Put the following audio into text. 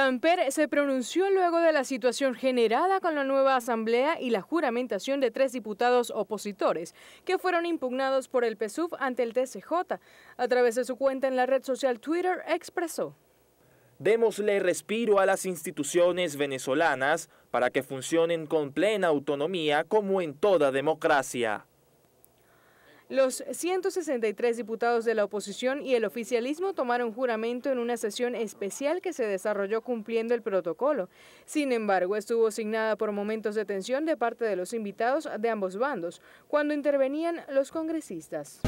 Tamper se pronunció luego de la situación generada con la nueva asamblea y la juramentación de tres diputados opositores que fueron impugnados por el PSUV ante el TCJ. A través de su cuenta en la red social Twitter expresó. Démosle respiro a las instituciones venezolanas para que funcionen con plena autonomía como en toda democracia. Los 163 diputados de la oposición y el oficialismo tomaron juramento en una sesión especial que se desarrolló cumpliendo el protocolo. Sin embargo, estuvo signada por momentos de tensión de parte de los invitados de ambos bandos, cuando intervenían los congresistas.